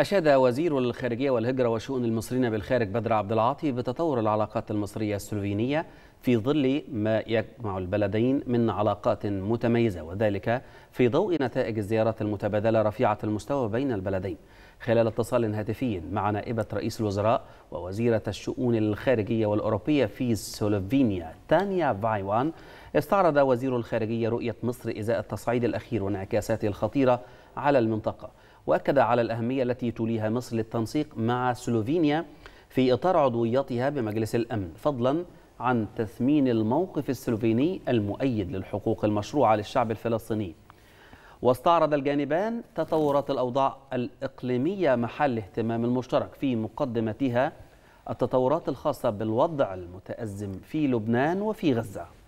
أشاد وزير الخارجية والهجرة وشؤون المصريين بالخارج بدر عبد العاطي بتطور العلاقات المصرية السلوفينية في ظل ما يجمع البلدين من علاقات متميزة وذلك في ضوء نتائج الزيارات المتبادلة رفيعة المستوى بين البلدين خلال اتصال هاتفي مع نائبة رئيس الوزراء ووزيرة الشؤون الخارجية والأوروبية في سلوفينيا تانيا فايوان استعرض وزير الخارجية رؤية مصر إزاء التصعيد الأخير وانعكاساته الخطيرة على المنطقة وأكد على الأهمية التي توليها مصر للتنسيق مع سلوفينيا في إطار عضويتها بمجلس الأمن فضلا عن تثمين الموقف السلوفيني المؤيد للحقوق المشروعة للشعب الفلسطيني واستعرض الجانبان تطورات الأوضاع الإقليمية محل اهتمام المشترك في مقدمتها التطورات الخاصة بالوضع المتأزم في لبنان وفي غزة